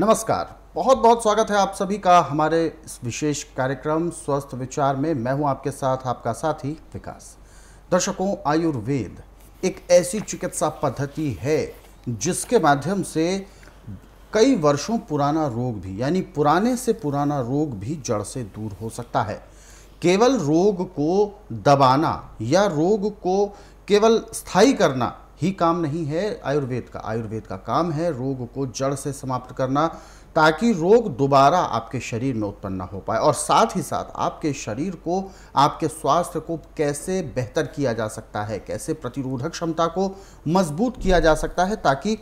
नमस्कार बहुत बहुत स्वागत है आप सभी का हमारे इस विशेष कार्यक्रम स्वस्थ विचार में मैं हूं आपके साथ आपका साथी विकास दर्शकों आयुर्वेद एक ऐसी चिकित्सा पद्धति है जिसके माध्यम से कई वर्षों पुराना रोग भी यानी पुराने से पुराना रोग भी जड़ से दूर हो सकता है केवल रोग को दबाना या रोग को केवल स्थायी करना ही काम नहीं है आयुर्वेद का आयुर्वेद का काम है रोग को जड़ से समाप्त करना ताकि रोग दोबारा आपके शरीर में उत्पन्न ना हो पाए और साथ ही साथ आपके शरीर को आपके स्वास्थ्य को कैसे बेहतर किया जा सकता है कैसे प्रतिरोधक क्षमता को मजबूत किया जा सकता है ताकि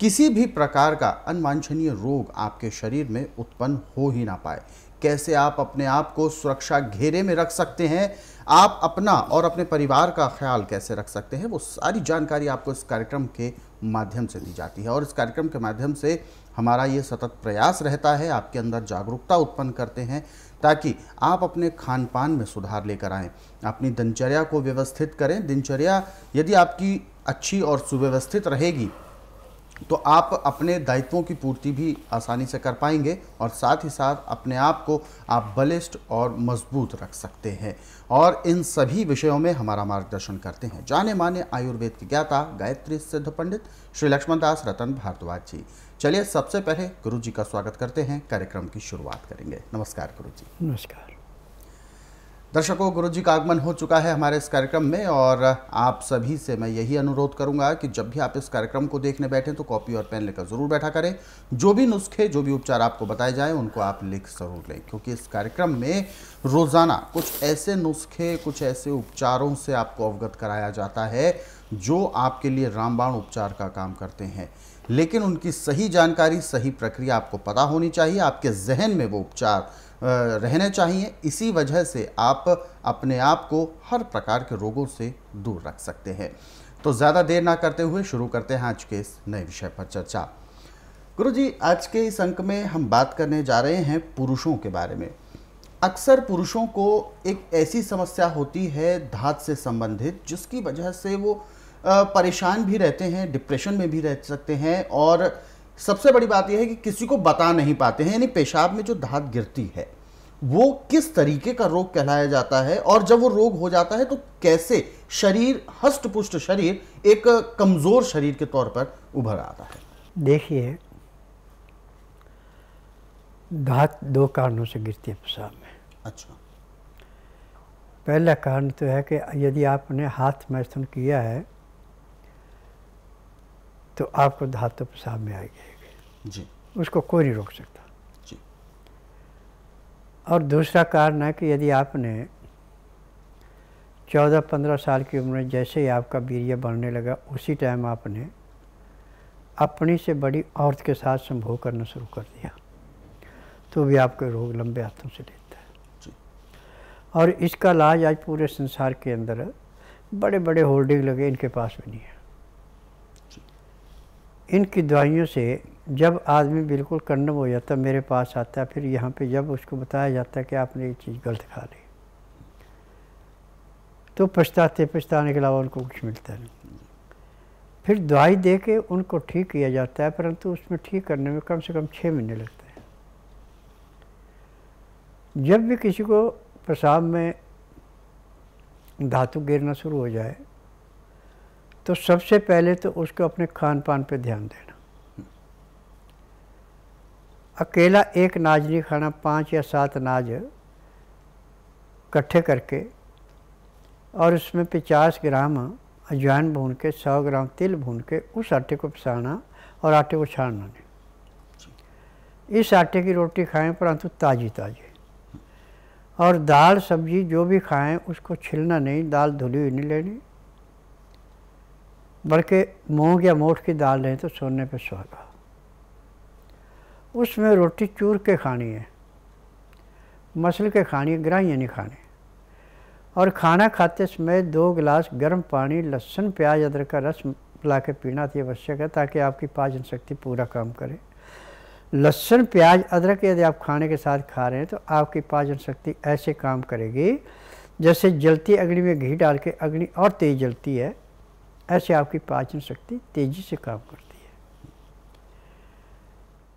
किसी भी प्रकार का अनवांछनीय रोग आपके शरीर में उत्पन्न हो ही ना पाए कैसे आप अपने आप को सुरक्षा घेरे में रख सकते हैं आप अपना और अपने परिवार का ख्याल कैसे रख सकते हैं वो सारी जानकारी आपको इस कार्यक्रम के माध्यम से दी जाती है और इस कार्यक्रम के माध्यम से हमारा ये सतत प्रयास रहता है आपके अंदर जागरूकता उत्पन्न करते हैं ताकि आप अपने खान पान में सुधार लेकर आएँ अपनी दिनचर्या को व्यवस्थित करें दिनचर्या यदि आपकी अच्छी और सुव्यवस्थित रहेगी तो आप अपने दायित्वों की पूर्ति भी आसानी से कर पाएंगे और साथ ही साथ अपने आप को आप बलिष्ठ और मजबूत रख सकते हैं और इन सभी विषयों में हमारा मार्गदर्शन करते हैं जाने माने आयुर्वेद की ज्ञाता गायत्री सिद्ध पंडित श्री लक्ष्मण दास रतन भारद्वाज जी चलिए सबसे पहले गुरु जी का स्वागत करते हैं कार्यक्रम की शुरुआत करेंगे नमस्कार गुरु जी नमस्कार दर्शकों गुरुजी का आगमन हो चुका है हमारे इस कार्यक्रम में और आप सभी से मैं यही अनुरोध करूंगा कि जब भी आप इस कार्यक्रम को देखने बैठे तो कॉपी और पेन लेकर ज़रूर बैठा करें जो भी नुस्खे जो भी उपचार आपको बताए जाए उनको आप लिख ज़रूर लें क्योंकि इस कार्यक्रम में रोज़ाना कुछ ऐसे नुस्खे कुछ ऐसे उपचारों से आपको अवगत कराया जाता है जो आपके लिए रामबाण उपचार का काम करते हैं लेकिन उनकी सही जानकारी सही प्रक्रिया आपको पता होनी चाहिए आपके जहन में वो उपचार रहने चाहिए इसी वजह से आप अपने आप को हर प्रकार के रोगों से दूर रख सकते हैं तो ज़्यादा देर ना करते हुए शुरू करते हैं आज के इस नए विषय पर चर्चा गुरु जी आज के इस अंक में हम बात करने जा रहे हैं पुरुषों के बारे में अक्सर पुरुषों को एक ऐसी समस्या होती है धात से संबंधित जिसकी वजह से वो परेशान भी रहते हैं डिप्रेशन में भी रह सकते हैं और सबसे बड़ी बात यह है कि किसी को बता नहीं पाते हैं यानी पेशाब में जो धात गिरती है वो किस तरीके का रोग कहलाया जाता है और जब वो रोग हो जाता है तो कैसे शरीर हष्ट पुष्ट शरीर एक कमज़ोर शरीर के तौर पर उभर आता है देखिए धात दो कारणों से गिरती है पेशाब में अच्छा पहला कारण तो है कि यदि आपने हाथ मैथन किया है तो आपको धातु पेशाब में आएगी जी उसको कोई नहीं रोक सकता जी और दूसरा कारण है कि यदि आपने चौदह पंद्रह साल की उम्र में जैसे ही आपका वीर्य बढ़ने लगा उसी टाइम आपने अपनी से बड़ी औरत के साथ संभोग करना शुरू कर दिया तो भी आपके रोग लंबे हाथों से लेता है और इसका इलाज आज पूरे संसार के अंदर बड़े बड़े होल्डिंग लगे इनके पास भी नहीं है इनकी दवाइयों से जब आदमी बिल्कुल कन्नम हो जाता मेरे पास आता है फिर यहाँ पे जब उसको बताया जाता है कि आपने ये चीज़ गलत खा ली तो पछताते पछताने के अलावा उनको कुछ मिलता नहीं फिर दवाई दे के उनको ठीक किया जाता है परंतु उसमें ठीक करने में कम से कम छः महीने लगते हैं जब भी किसी को पेशाब में धातु गिरना शुरू हो जाए तो सबसे पहले तो उसको अपने खान पान पर ध्यान देना अकेला एक नाज नहीं खाना पांच या सात नाज इकट्ठे करके और उसमें पचास ग्राम अजवाइन भून के सौ ग्राम तिल भून के उस आटे को पिसाना और आटे को छानना नहीं इस आटे की रोटी खाएं परंतु ताज़ी ताज़ी और दाल सब्जी जो भी खाएं उसको छिलना नहीं दाल धुली हुई नहीं लेनी बल्कि मूँग या मोठ की दाल लें तो सोने पे सुहागा उसमें रोटी चूर के खानी है मसल के खानी है ग्राहियाँ नहीं खानी और खाना खाते समय दो गिलास गर्म पानी लहसुन प्याज अदरक का रस मिला के पीना अति तो आवश्यक है ताकि आपकी पाचन शक्ति पूरा काम करे लहसुन प्याज अदरक यदि आप खाने के साथ खा रहे हैं तो आपकी पाचन शक्ति ऐसे काम करेगी जैसे जलती अग्नि में घी डाल के अग्नि और तेज़ जलती है ऐसे आपकी पाचन शक्ति तेजी से काम करती है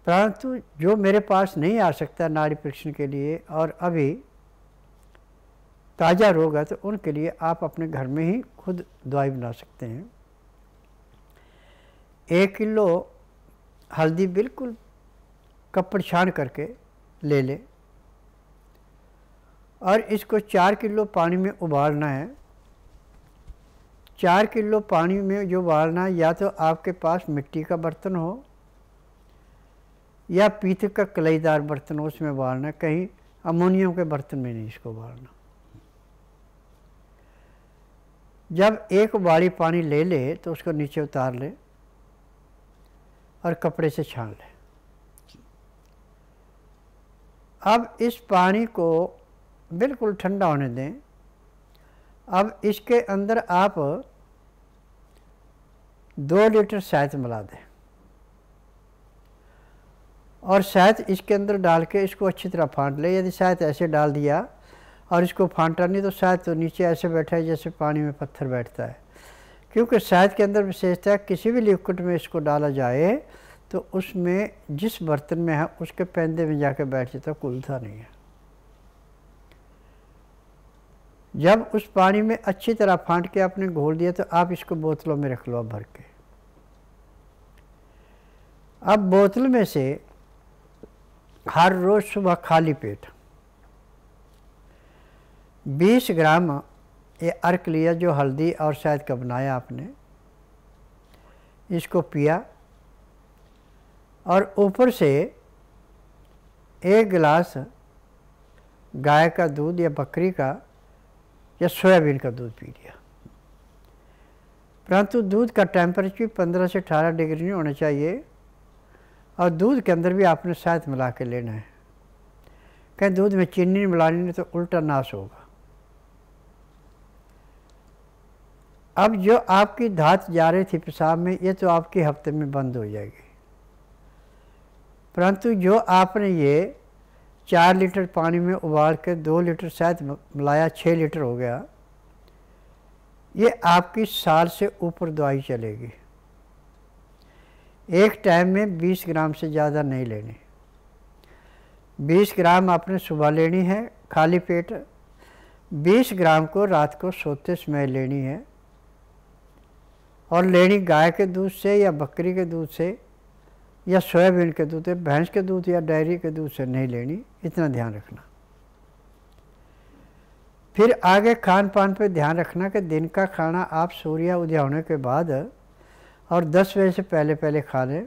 परंतु जो मेरे पास नहीं आ सकता नाड़ी परीक्षण के लिए और अभी ताज़ा रोग है तो उनके लिए आप अपने घर में ही खुद दवाई बना सकते हैं एक किलो हल्दी बिल्कुल कपड़ छान करके ले लें और इसको चार किलो पानी में उबालना है चार किलो पानी में जो उबालना या तो आपके पास मिट्टी का बर्तन हो या पीत का कलईदार बर्तन हो उसमें उबालना कहीं अमोनियम के बर्तन में नहीं इसको उबालना जब एक उबाली पानी ले ले तो उसको नीचे उतार ले और कपड़े से छान ले अब इस पानी को बिल्कुल ठंडा होने दें अब इसके अंदर आप दो लीटर शहद मिला दें और शहद इसके अंदर डाल के इसको अच्छी तरह फाँट लें यदि शायद ऐसे डाल दिया और इसको फाँटा नहीं तो शायद तो नीचे ऐसे बैठा है जैसे पानी में पत्थर बैठता है क्योंकि शायद के अंदर विशेषता किसी भी लिक्विड में इसको डाला जाए तो उसमें जिस बर्तन में है उसके पैंदे में जाके बैठ जाता कुलता नहीं है जब उस पानी में अच्छी तरह फांट के आपने घोल दिया तो आप इसको बोतलों में रख लो भर के अब बोतल में से हर रोज़ सुबह खाली पेट 20 ग्राम ये अर्क लिया जो हल्दी और शायद का बनाया आपने इसको पिया और ऊपर से एक गिलास गाय का दूध या बकरी का या सोयाबीन का दूध पी लिया परंतु दूध का टेम्परेचर 15 से 18 डिग्री नहीं होना चाहिए और दूध के अंदर भी आपने शायद मिला के लेना है कहीं दूध में चीनी नहीं मिला लेनी तो उल्टा नाश होगा अब जो आपकी धात जा रही थी पेशाब में ये तो आपके हफ्ते में बंद हो जाएगी परंतु जो आपने ये चार लीटर पानी में उबाल के दो लीटर शायद मिलाया छः लीटर हो गया ये आपकी साल से ऊपर दवाई चलेगी एक टाइम में 20 ग्राम से ज़्यादा नहीं लेनी 20 ग्राम आपने सुबह लेनी है खाली पेट 20 ग्राम को रात को सोते समय लेनी है और लेनी गाय के दूध से या बकरी के दूध से या सोयाबीन के दूध या भैंस के दूध या डेयरी के दूध से नहीं लेनी इतना ध्यान रखना फिर आगे खान पान पर ध्यान रखना कि दिन का खाना आप सूर्य उदय होने के बाद और 10 बजे से पहले पहले खा लें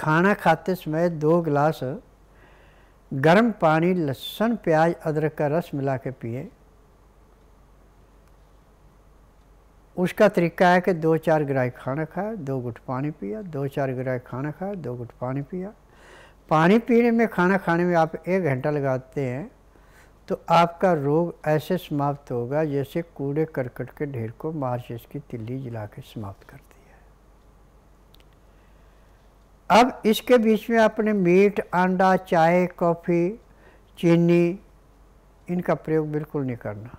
खाना खाते समय दो गिलास गर्म पानी लहसुन प्याज अदरक का रस मिला के पिए उसका तरीका है कि दो चार ग्राई खाना खाया दो घुट पानी पिया दो चार ग्राई खाना खाया दो घुट पानी पिया पानी पीने में खाना खाने में आप एक घंटा लगाते हैं तो आपका रोग ऐसे समाप्त होगा जैसे कूड़े करकट के ढेर को मार्चिस की तिल्ली जला के समाप्त करती है अब इसके बीच में आपने मीट अंडा चाय कॉफ़ी चीनी इनका प्रयोग बिल्कुल नहीं करना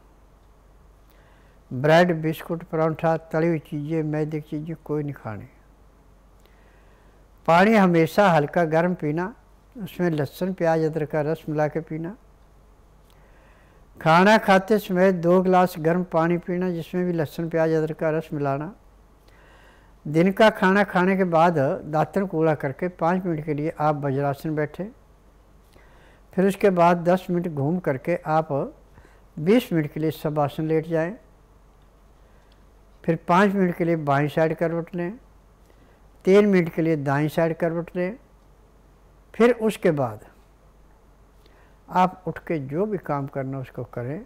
ब्रेड बिस्कुट परौंठा तली हुई चीज़ें मैदे की चीज़ें कोई नहीं खानी पानी हमेशा हल्का गर्म पीना उसमें लहसुन प्याज अदरक का रस मिला के पीना खाना खाते समय दो गिलास गर्म पानी पीना जिसमें भी लहसुन प्याज अदरक का रस मिलाना दिन का खाना खाने के बाद दातन कूड़ा करके पाँच मिनट के लिए आप वज्रासन बैठे फिर उसके बाद दस मिनट घूम करके आप बीस मिनट के लिए सब आसन लेट जाएं फिर पाँच मिनट के लिए बाई साइड करवट लें तीन मिनट के लिए दाई साइड करवट लें फिर उसके बाद आप उठ के जो भी काम करना उसको करें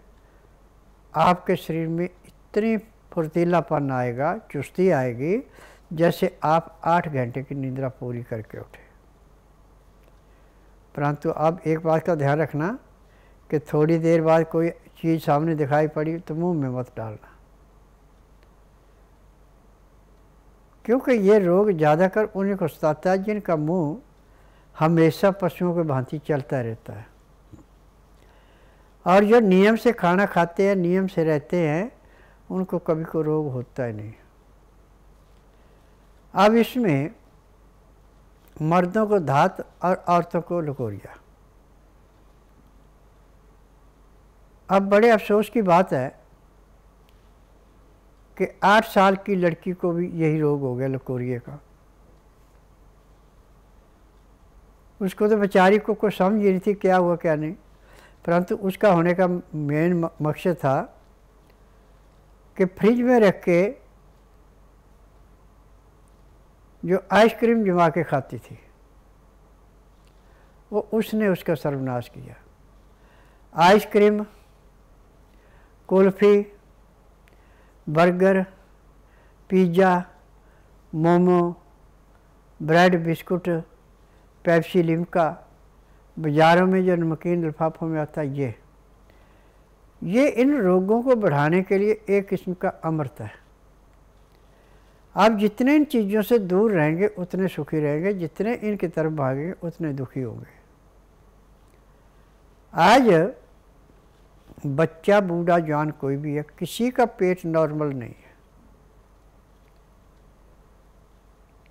आपके शरीर में इतनी फुर्तीलापन आएगा चुस्ती आएगी जैसे आप आठ घंटे की निंद्रा पूरी करके उठे परंतु अब एक बात का ध्यान रखना कि थोड़ी देर बाद कोई चीज़ सामने दिखाई पड़ी तो मुंह में मत डालना क्योंकि ये रोग ज़्यादातर उन्हें को सताता है जिनका मुंह हमेशा पशुओं की भांति चलता रहता है और जो नियम से खाना खाते हैं नियम से रहते हैं उनको कभी को रोग होता ही नहीं अब इसमें मर्दों को धात और औरतों को लकोरिया अब बड़े अफसोस की बात है कि आठ साल की लड़की को भी यही रोग हो गया लकोरिए का उसको तो बेचारी को कोई समझ ही नहीं थी क्या हुआ क्या नहीं परंतु उसका होने का मेन मकसद था कि फ्रिज में रख के जो आइसक्रीम जमा के खाती थी वो उसने उसका सर्वनाश किया ice cream kulfi burger pizza momo bread biscuit Pepsi Limca बाज़ारों में जो नमकीन लिफाफों में आता है ये ये इन रोगों को बढ़ाने के लिए एक किस्म का अमृत है आप जितने इन चीज़ों से दूर रहेंगे उतने सुखी रहेंगे जितने इनकी तरफ भागेंगे उतने दुखी होंगे आज बच्चा बूढ़ा जान कोई भी है किसी का पेट नॉर्मल नहीं है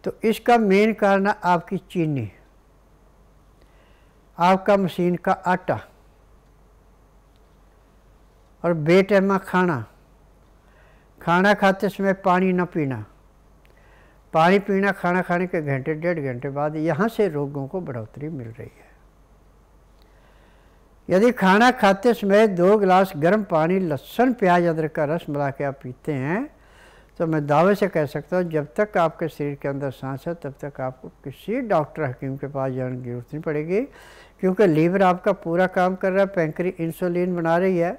तो इसका मेन कारण है आपकी चीनी आपका मशीन का आटा और बेटैमा खाना खाना खाते समय पानी ना पीना पानी पीना खाना खाने के घंटे डेढ़ घंटे बाद यहाँ से रोगों को बढ़ोतरी मिल रही है यदि खाना खाते समय दो गिलास गर्म पानी लहसुन प्याज अदरक का रस मिला के आप पीते हैं तो मैं दावे से कह सकता हूँ जब तक आपके शरीर के अंदर सांस है तब तक आपको किसी डॉक्टर हकीम के पास जाने की जरूरत नहीं पड़ेगी क्योंकि लीवर आपका पूरा काम कर रहा है पैंकरी इंसुलिन बना रही है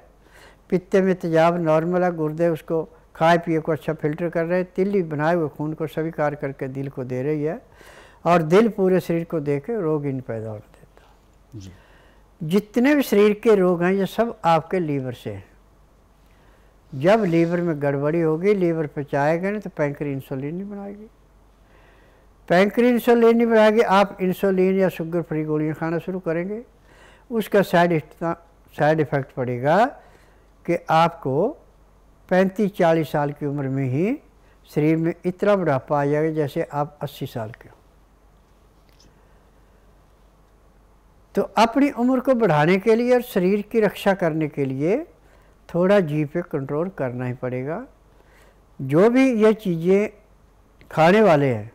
पित्ते में तेजाब नॉर्मल है गुर्दे उसको खाए पिए को अच्छा फिल्टर कर रहे हैं तिल्ली बनाए हुए खून को स्वीकार करके दिल को दे रही है और दिल पूरे शरीर को दे के रोग इन पैदा होने देता जितने भी शरीर के रोग हैं ये सब आपके लीवर से हैं जब लीवर में गड़बड़ी होगी लीवर पचाएगा नहीं तो पैंकर इंसुलिन नहीं बनाएगी पैंकर इंसुलिन नहीं बनाएगी आप इंसुलिन या शुगर फ्री गोलियाँ खाना शुरू करेंगे उसका साइड साइड इफ़ेक्ट पड़ेगा कि आपको पैंतीस चालीस साल की उम्र में ही शरीर में इतना बुढ़ापा आ जाएगा जैसे आप अस्सी साल के हो तो अपनी उम्र को बढ़ाने के लिए और शरीर की रक्षा करने के लिए थोड़ा जी पे कंट्रोल करना ही पड़ेगा जो भी ये चीज़ें खाने वाले हैं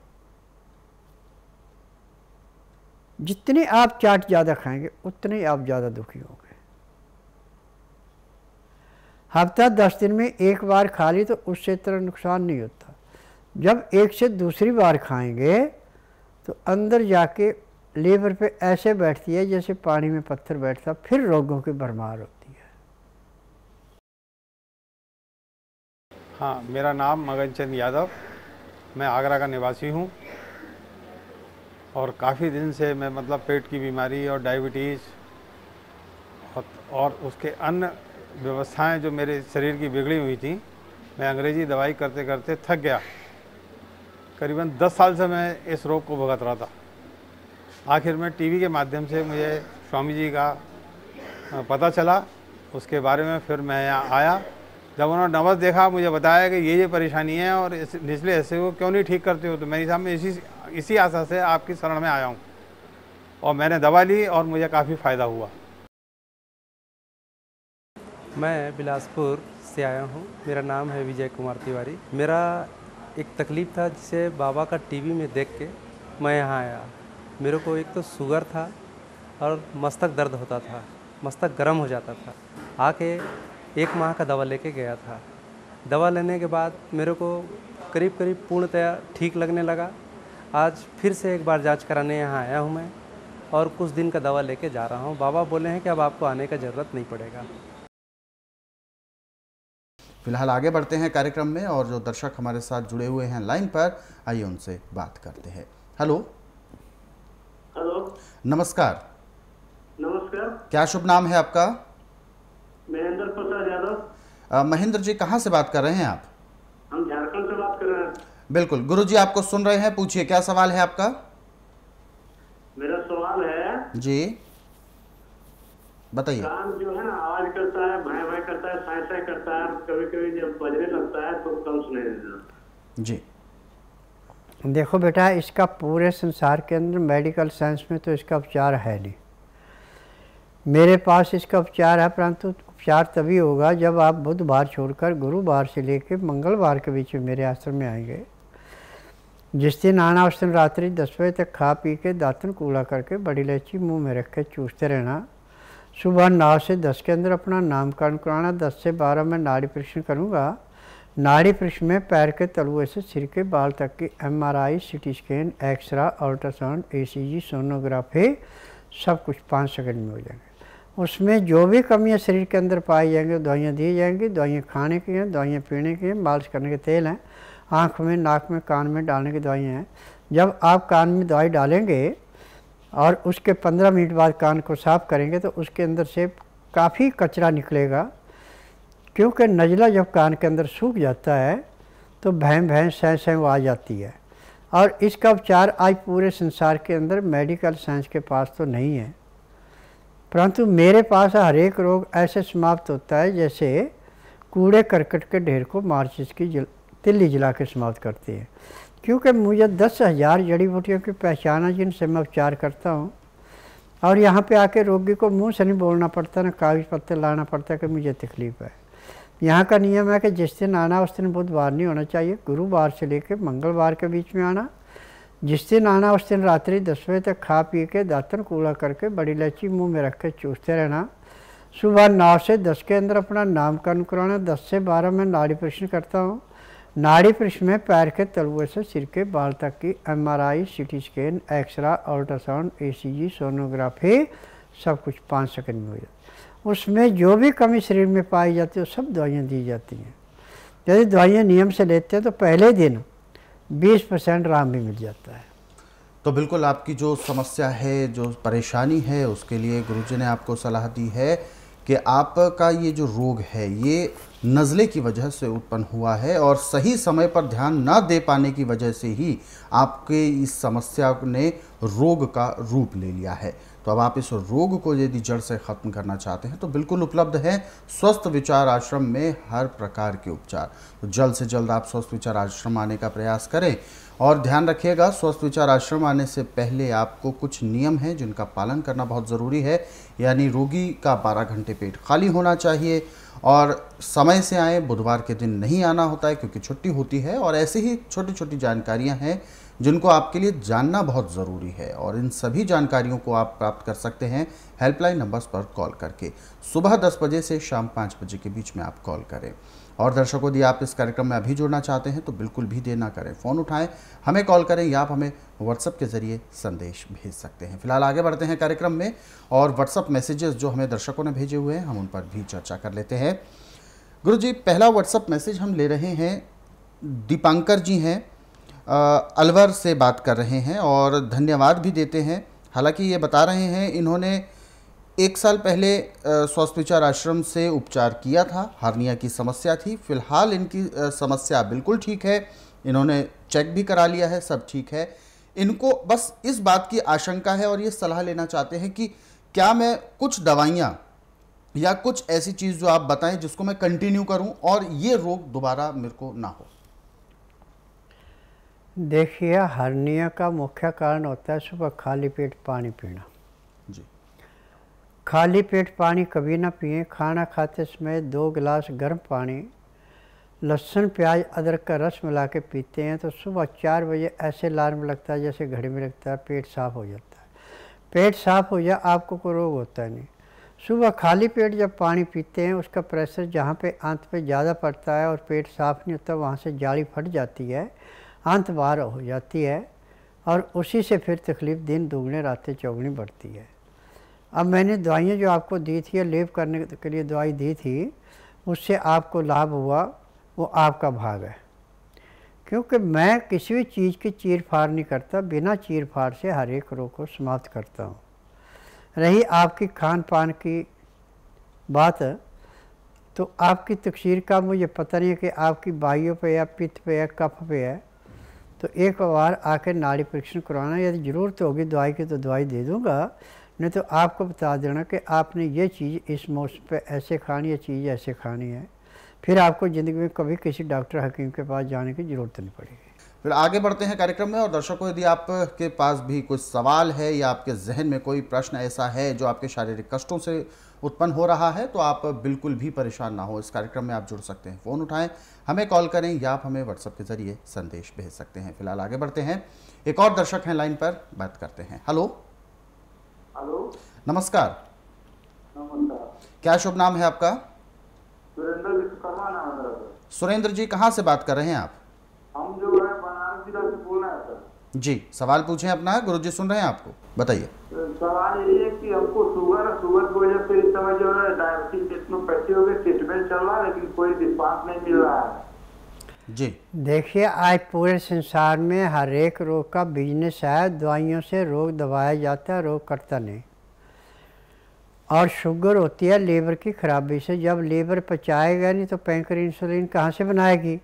जितने आप चाट ज़्यादा खाएंगे उतने आप ज़्यादा दुखी होंगे हफ्ता दस दिन में एक बार खा ली तो उससे इतना नुकसान नहीं होता जब एक से दूसरी बार खाएंगे तो अंदर जाके लेबर पे ऐसे बैठती है जैसे पानी में पत्थर बैठता फिर रोगों की भरमार होती है हाँ मेरा नाम मगन चंद यादव मैं आगरा का निवासी हूँ और काफ़ी दिन से मैं मतलब पेट की बीमारी और डायबिटीज़ और, उसके अन्य व्यवस्थाएं जो मेरे शरीर की बिगड़ी हुई थी मैं अंग्रेज़ी दवाई करते करते थक गया करीबन दस साल से मैं इस रोग को भुगत रहा था आखिर में टीवी के माध्यम से मुझे स्वामी जी का पता चला उसके बारे में फिर मैं यहाँ आया जब उन्होंने नवस देखा मुझे बताया कि ये ये परेशानी है और इस निचले हिस्से को क्यों नहीं ठीक करते हो तो मेरी साहब में इसी इसी आशा से आपकी शरण में आया हूँ और मैंने दवा ली और मुझे काफ़ी फ़ायदा हुआ मैं बिलासपुर से आया हूँ मेरा नाम है विजय कुमार तिवारी मेरा एक तकलीफ़ था जिसे बाबा का टीवी में देख के मैं यहाँ आया मेरे को एक तो शुगर था और मस्तक दर्द होता था मस्तक गर्म हो जाता था आके एक माह का दवा लेके गया था दवा लेने के बाद मेरे को करीब करीब पूर्णतया ठीक लगने लगा आज फिर से एक बार जांच कराने यहाँ आया हूँ मैं और कुछ दिन का दवा लेके जा रहा हूँ बाबा बोले हैं कि अब आपको आने का ज़रूरत नहीं पड़ेगा फिलहाल आगे बढ़ते हैं कार्यक्रम में और जो दर्शक हमारे साथ जुड़े हुए हैं लाइन पर आइए उनसे बात करते हैं हेलो नमस्कार नमस्कार क्या शुभ नाम है आपका महेंद्र प्रसाद यादव महेंद्र जी कहाँ से बात कर रहे हैं आप हम झारखंड से बात कर रहे हैं बिल्कुल गुरु जी आपको सुन रहे हैं पूछिए क्या सवाल है आपका मेरा सवाल है जी बताइए जो है ना आवाज करता है भाई भाई करता है साय साय करता है कभी कभी जब बजने लगता है तो कम सुनाई देता जी देखो बेटा इसका पूरे संसार के अंदर मेडिकल साइंस में तो इसका उपचार है नहीं मेरे पास इसका उपचार है परंतु उपचार तभी होगा जब आप बुधवार छोड़कर गुरुवार से लेकर मंगलवार के बीच में मेरे आश्रम में आएंगे जिस दिन आना उस दिन रात्रि दस बजे तक खा पी के दातन कूड़ा करके बड़ी इलायची मुंह में रख के चूसते रहना सुबह नौ से दस के अंदर अपना नामकरण कराना दस से बारह में नाड़ी परीक्षण करूँगा नाड़ी पृष्ठ में पैर के तलुए से सिर के बाल तक की MRI, T scan x-ray ultrasound ECG, sonography सब कुछ पाँच सेकंड में हो जाएंगे उसमें जो भी कमियाँ शरीर के अंदर पाई जाएंगी दवाइयाँ दी जाएंगी दवाइयाँ खाने की हैं दवाइयाँ पीने की हैं मालिश करने के तेल हैं आँख में नाक में कान में डालने की दवाइयाँ हैं जब आप कान में दवाई डालेंगे और उसके पंद्रह मिनट बाद कान को साफ करेंगे तो उसके अंदर से काफ़ी कचरा निकलेगा क्योंकि नज़ला जब कान के अंदर सूख जाता है तो भैं भैं सह सह आ जाती है और इसका उपचार आज पूरे संसार के अंदर मेडिकल साइंस के पास तो नहीं है परंतु मेरे पास हर एक रोग ऐसे समाप्त होता है जैसे कूड़े करकट के ढेर को मार्चिस की जल, तिल्ली जला के समाप्त करती है क्योंकि मुझे दस हज़ार जड़ी बूटियों की पहचान है जिनसे मैं उपचार करता हूँ और यहाँ पे आके रोगी को मुंह से नहीं बोलना पड़ता ना कागज़ पत्ते लाना पड़ता कि मुझे तकलीफ़ है यहाँ का नियम है कि जिस दिन आना उस दिन बुधवार नहीं होना चाहिए गुरुवार से लेकर मंगलवार के बीच में आना जिस दिन आना उस दिन रात्रि दस बजे तक खा पी के दातन कूड़ा करके बड़ी इलायची मुंह में रख के चूसते रहना सुबह नौ से दस के अंदर अपना नामकरण कराना दस से बारह में नाड़ी प्रश्न करता हूँ नाड़ी प्रश्न में पैर के तलुए से सिर के बाल तक की M C T scan x-ray ultrasound जी सोनोग्राफी सब कुछ पाँच सेकेंड में हो जाता उसमें जो भी कमी शरीर में पाई जाती है वो सब दवाइयाँ दी जाती हैं यदि दवाइयाँ नियम से लेते हैं तो पहले दिन 20 परसेंट आराम भी मिल जाता है तो बिल्कुल आपकी जो समस्या है जो परेशानी है उसके लिए गुरुजी ने आपको सलाह दी है कि आपका ये जो रोग है ये नज़ले की वजह से उत्पन्न हुआ है और सही समय पर ध्यान न दे पाने की वजह से ही आपके इस समस्या ने रोग का रूप ले लिया है तो अब आप इस रोग को यदि जड़ से ख़त्म करना चाहते हैं तो बिल्कुल उपलब्ध है स्वस्थ विचार आश्रम में हर प्रकार के उपचार तो जल्द से जल्द आप स्वस्थ विचार आश्रम आने का प्रयास करें और ध्यान रखिएगा स्वस्थ विचार आश्रम आने से पहले आपको कुछ नियम हैं जिनका पालन करना बहुत ज़रूरी है यानी रोगी का बारह घंटे पेट खाली होना चाहिए और समय से आए बुधवार के दिन नहीं आना होता है क्योंकि छुट्टी होती है और ऐसी ही छोटी छोटी जानकारियाँ हैं जिनको आपके लिए जानना बहुत ज़रूरी है और इन सभी जानकारियों को आप प्राप्त कर सकते हैं हेल्पलाइन नंबर्स पर कॉल करके सुबह दस बजे से शाम पाँच बजे के बीच में आप कॉल करें और दर्शकों यदि आप इस कार्यक्रम में अभी जुड़ना चाहते हैं तो बिल्कुल भी देर ना करें फ़ोन उठाएं हमें कॉल करें या आप हमें व्हाट्सअप के ज़रिए संदेश भेज सकते हैं फिलहाल आगे बढ़ते हैं कार्यक्रम में और व्हाट्सअप मैसेजेस जो हमें दर्शकों ने भेजे हुए हैं हम उन पर भी चर्चा कर लेते हैं गुरु जी पहला व्हाट्सअप मैसेज हम ले रहे हैं दीपांकर जी हैं अलवर से बात कर रहे हैं और धन्यवाद भी देते हैं हालांकि ये बता रहे हैं इन्होंने एक साल पहले विचार आश्रम से उपचार किया था हार्निया की समस्या थी फिलहाल इनकी समस्या बिल्कुल ठीक है इन्होंने चेक भी करा लिया है सब ठीक है इनको बस इस बात की आशंका है और ये सलाह लेना चाहते हैं कि क्या मैं कुछ दवाइयाँ या कुछ ऐसी चीज़ जो आप बताएं जिसको मैं कंटिन्यू करूं और ये रोग दोबारा मेरे को ना हो देखिए हर्निया का मुख्य कारण होता है सुबह खाली पेट पानी पीना जी खाली पेट पानी कभी ना पिए खाना खाते समय दो गिलास गर्म पानी लहसुन प्याज अदरक का रस मिला के पीते हैं तो सुबह चार बजे ऐसे अलार्म लगता है जैसे घड़ी में लगता है पेट साफ हो जाता है पेट साफ हो जाए आपको कोई रोग होता है नहीं सुबह खाली पेट जब पानी पीते हैं उसका प्रेशर जहाँ पे आंत पे ज़्यादा पड़ता है और पेट साफ नहीं होता वहाँ से जाली फट जाती है अंत बार हो जाती है और उसी से फिर तकलीफ़ दिन दोगुने रातें चौगुनी बढ़ती है अब मैंने दवाइयाँ जो आपको दी थी या लेप करने के लिए दवाई दी थी उससे आपको लाभ हुआ वो आपका भाग है क्योंकि मैं किसी भी चीज़ की चीर फाड़ नहीं करता बिना चीर फाड़ से हर एक रोग को समाप्त करता हूँ रही आपकी खान पान की बात तो आपकी तकसीर का मुझे पता नहीं है कि आपकी बाइयों पे या पित्त पे या कफ पे है तो एक बार आकर नाड़ी परीक्षण करवाना यदि ज़रूरत होगी दवाई की तो दवाई दे दूँगा नहीं तो आपको बता देना कि आपने ये चीज़ इस मौसम पे ऐसे खानी है चीज़ ऐसे खानी है फिर आपको ज़िंदगी में कभी किसी डॉक्टर हकीम के पास जाने की ज़रूरत नहीं पड़ेगी फिर आगे बढ़ते हैं कार्यक्रम में और दर्शकों यदि आपके पास भी कोई सवाल है या आपके जहन में कोई प्रश्न ऐसा है जो आपके शारीरिक कष्टों से उत्पन्न हो रहा है तो आप बिल्कुल भी परेशान ना हो इस कार्यक्रम में आप जुड़ सकते हैं फ़ोन उठाएं हमें कॉल करें या आप हमें व्हाट्सएप के जरिए संदेश भेज सकते हैं फिलहाल आगे बढ़ते हैं एक और दर्शक हैं लाइन पर बात करते हैं हेलो हेलो नमस्कार नमस्कार क्या शुभ नाम है आपका सुरेंद्र जी कहाँ से बात कर रहे हैं आप हम जो है बनारस जिला से बोल रहे हैं जी सवाल पूछें अपना गुरु जी सुन रहे हैं आपको बताइए कोई विश्वास नहीं मिल रहा है जी देखिए आज पूरे संसार में हर एक रोग का बिजनेस है दवाइयों से रोग दबाया जाता है रोग करता नहीं और शुगर होती है लेबर की खराबी से जब लेबर पचाएगा नहीं तो पैंकर इंसुलिन कहाँ से बनाएगी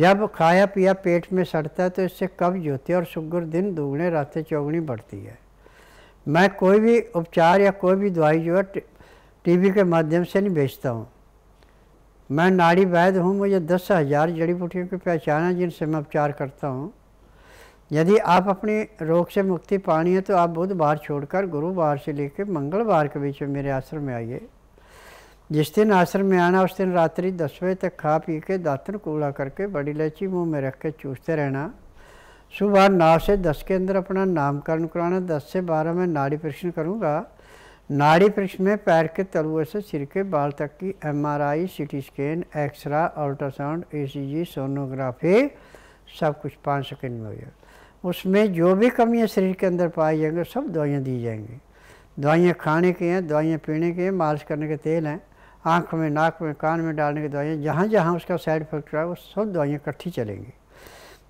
जब खाया पिया पेट में सड़ता है तो इससे कब्ज होती है और शुगर दिन दोगुने रातें चौगुनी बढ़ती है मैं कोई भी उपचार या कोई भी दवाई जो है टी के माध्यम से नहीं बेचता हूँ मैं नाड़ी वैद हूँ मुझे दस हज़ार जड़ी बूटियों की पहचान है जिनसे मैं उपचार करता हूँ यदि आप अपने रोग से मुक्ति पानी है तो आप बुधवार छोड़कर गुरुवार से लेकर मंगलवार के बीच में मेरे आश्रम में आइए जिस दिन आश्रम में आना उस दिन रात्रि दस बजे तक खा पी के दातन कूड़ा करके बड़ी इलायची मुँह में रख के चूसते रहना सुबह नौ से दस के अंदर अपना नामकरण कराना दस से बारह में नाड़ी परीक्षण करूँगा नाड़ी पृष्ठ में पैर के तलुए से सिर के बाल तक की MRI, CT scan x-ray ultrasound जी सोनोग्राफी सब कुछ पाँच सेकेंड में हो जाएगा उसमें जो भी कमियाँ शरीर के अंदर पाई जाएंगी सब दवाइयाँ दी जाएंगी दवाइयाँ खाने के हैं दवाइयाँ पीने के हैं मालिश करने के तेल हैं आँख में नाक में कान में डालने की दवाइयाँ जहाँ जहाँ उसका साइड इफेक्ट रहा है वो सब दवाइयाँ इकट्ठी चलेंगी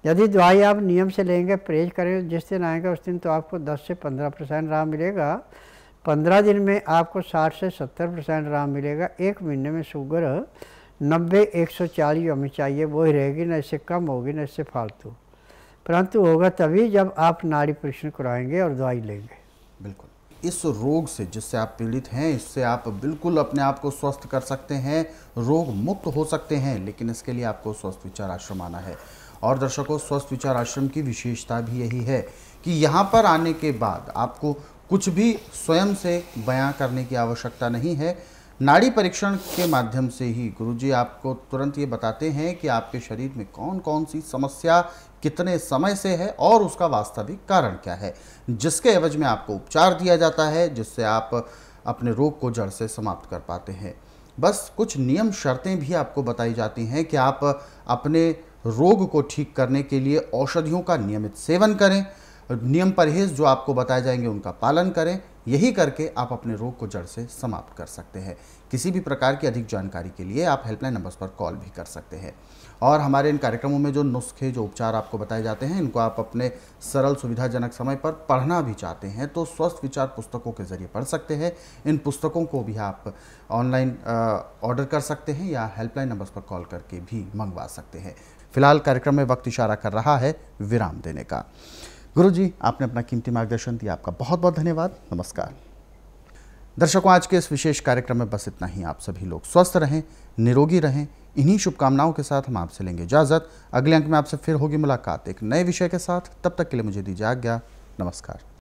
यदि दवाई आप नियम से लेंगे परहेज करें जिस दिन आएंगे उस दिन तो आपको दस से पंद्रह परसेंट आराम मिलेगा पंद्रह दिन में आपको साठ से सत्तर परसेंट आराम मिलेगा एक महीने में शुगर नब्बे एक सौ चालीस हमें चाहिए वो ही रहेगी ना इससे कम होगी ना इससे फालतू परंतु होगा तभी जब आप नाड़ी परीक्षण कराएंगे और दवाई लेंगे बिल्कुल इस रोग से जिससे आप पीड़ित हैं इससे आप बिल्कुल अपने आप को स्वस्थ कर सकते हैं रोग मुक्त हो सकते हैं लेकिन इसके लिए आपको स्वस्थ विचार आश्रम आना है और दर्शकों स्वस्थ विचार आश्रम की विशेषता भी यही है कि यहाँ पर आने के बाद आपको कुछ भी स्वयं से बयां करने की आवश्यकता नहीं है नाड़ी परीक्षण के माध्यम से ही गुरुजी आपको तुरंत ये बताते हैं कि आपके शरीर में कौन कौन सी समस्या कितने समय से है और उसका वास्तविक कारण क्या है जिसके एवज में आपको उपचार दिया जाता है जिससे आप अपने रोग को जड़ से समाप्त कर पाते हैं बस कुछ नियम शर्तें भी आपको बताई जाती हैं कि आप अपने रोग को ठीक करने के लिए औषधियों का नियमित सेवन करें नियम परहेज जो आपको बताए जाएंगे उनका पालन करें यही करके आप अपने रोग को जड़ से समाप्त कर सकते हैं किसी भी प्रकार की अधिक जानकारी के लिए आप हेल्पलाइन नंबर्स पर कॉल भी कर सकते हैं और हमारे इन कार्यक्रमों में जो नुस्खे जो उपचार आपको बताए जाते हैं इनको आप अपने सरल सुविधाजनक समय पर पढ़ना भी चाहते हैं तो स्वस्थ विचार पुस्तकों के जरिए पढ़ सकते हैं इन पुस्तकों को भी आप ऑनलाइन ऑर्डर कर सकते हैं या हेल्पलाइन नंबर्स पर कॉल करके भी मंगवा सकते हैं फिलहाल कार्यक्रम में वक्त इशारा कर रहा है विराम देने का गुरु जी आपने अपना कीमती मार्गदर्शन दिया आपका बहुत बहुत धन्यवाद नमस्कार दर्शकों आज के इस विशेष कार्यक्रम में बस इतना ही आप सभी लोग स्वस्थ रहें निरोगी रहें इन्हीं शुभकामनाओं के साथ हम आपसे लेंगे इजाज़त अगले अंक में आपसे फिर होगी मुलाकात एक नए विषय के साथ तब तक के लिए मुझे दीजिए आज्ञा नमस्कार